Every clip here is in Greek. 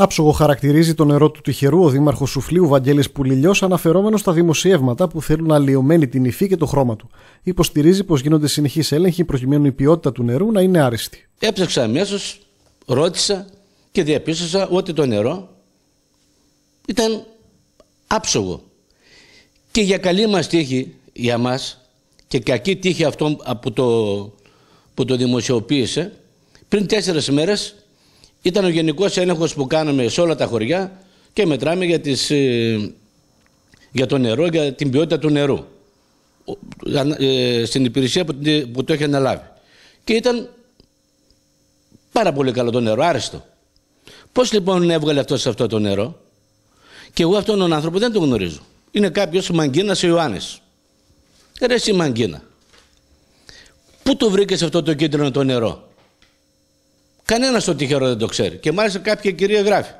Άψογο χαρακτηρίζει το νερό του τυχερού ο Δήμαρχος Σουφλίου Βαγγέλης Πουλιλιό, αναφερόμενος στα δημοσιεύματα που θέλουν αλλοιωμένη την υφή και το χρώμα του. Υποστηρίζει πως γίνονται συνεχείς έλεγχοι προκειμένου η ποιότητα του νερού να είναι άριστη. Έψαξα αμέσως, ρώτησα και διαπίστωσα ότι το νερό ήταν άψογο. Και για καλή μας τύχη, για μας, και κακή τύχη αυτό που το, που το δημοσιοποίησε, πριν τέσσερις μέρες ήταν ο γενικός έλεγχος που κάνουμε σε όλα τα χωριά και μετράμε για, τις, ε, για το νερό, για την ποιότητα του νερού ε, στην υπηρεσία που το έχει αναλάβει. Και ήταν πάρα πολύ καλό το νερό, άριστο. Πώς λοιπόν έβγαλε αυτός αυτό το νερό και εγώ αυτόν τον άνθρωπο δεν τον γνωρίζω. Είναι κάποιος Μαγκίνας Ιωάννης. Ρε εσύ Μαγκίνα, πού το βρήκες αυτό το κίτρινο το νερό Κανένας το τυχερό δεν το ξέρει. Και μάλιστα κάποια κυρία γράφει.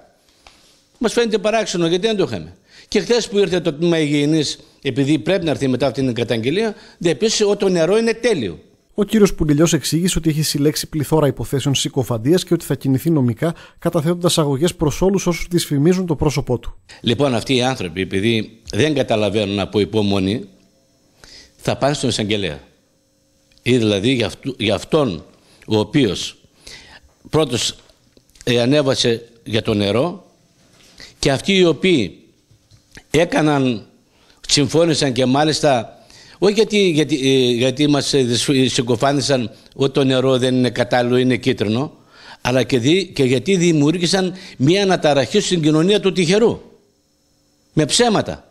Μας φαίνεται παράξενο γιατί δεν το είχαμε. Και χθες που ήρθε το τμήμα υγιεινής, επειδή πρέπει να έρθει μετά αυτή την καταγγελία, διαπίστωσε ότι το νερό είναι τέλειο. Ο κύριος Πουλιλιό εξήγησε ότι έχει συλλέξει πληθώρα υποθέσεων συκοφαντίας και ότι θα κινηθεί νομικά καταθέτοντας αγωγές προς όλους όσους δυσφημίζουν το πρόσωπό του. Λοιπόν, αυτοί οι άνθρωποι, επειδή δεν καταλαβαίνουν από υπομονή, θα πάνε στον εισαγγελέα. Ή δηλαδή για αυτόν ο οποίος πρώτος ε, ανέβασε για το νερό και αυτοί οι οποίοι έκαναν, συμφώνησαν και μάλιστα όχι γιατί, γιατί, ε, γιατί μας ε, συγκοφάνησαν ότι το νερό δεν είναι κατάλληλο, είναι κίτρινο, αλλά και, δι, και γιατί δημιούργησαν μια αναταραχή στην κοινωνία του τυχερού. Με ψέματα.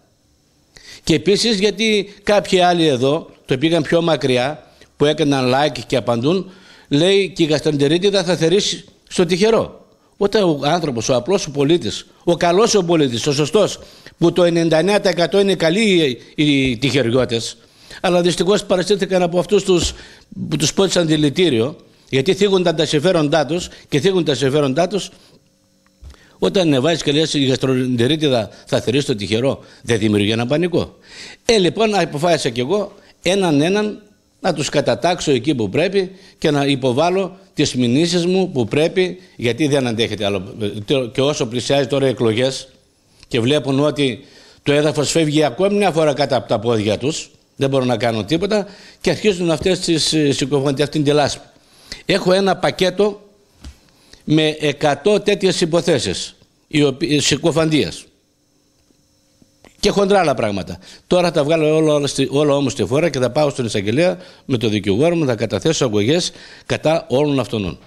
Και επίσης γιατί κάποιοι άλλοι εδώ το πήγαν πιο μακριά που έκαναν like και απαντούν λέει και η γαστροντερίτιδα θα θερήσει στο τυχερό. Όταν ο άνθρωπος, ο απλός ο πολίτης, ο καλός ο πολίτης, ο σωστός, που το 99% είναι καλοί οι τυχεριώτες, αλλά δυστυχώς παραστήθηκαν από αυτούς που τους πότισαν δηλητήριο, γιατί θίγονταν τα συμφέροντά τους και θίγουν τα συμφέροντά τους, όταν ανεβάζει και λες η γαστροντερίτιδα θα θερήσει το τυχερό, δεν δημιουργεί ένα πανικό. Ε, λοιπόν, αποφάσισα κι εγώ έναν έναν να τους κατατάξω εκεί που πρέπει και να υποβάλω τις μηνύσεις μου που πρέπει γιατί δεν αντέχεται άλλο. Ε, και όσο πλησιάζει τώρα οι εκλογές και βλέπουν ότι το έδαφος φεύγει ακόμη μια φορά κάτω από τα πόδια τους δεν μπορώ να κάνω τίποτα και αρχίζουν αυτές τις ε, συκοφαντίες, αυτήν την λάσπη. Έχω ένα πακέτο με 100 τέτοιες υποθέσεις ε, συκοφαντίας και χοντρά άλλα πράγματα. Τώρα τα βγάλω όλα, όλα όμως τη φορά και θα πάω στον εισαγγελέα με το δικηγόρο μου, να καταθέσω αγωγές κατά όλων αυτών.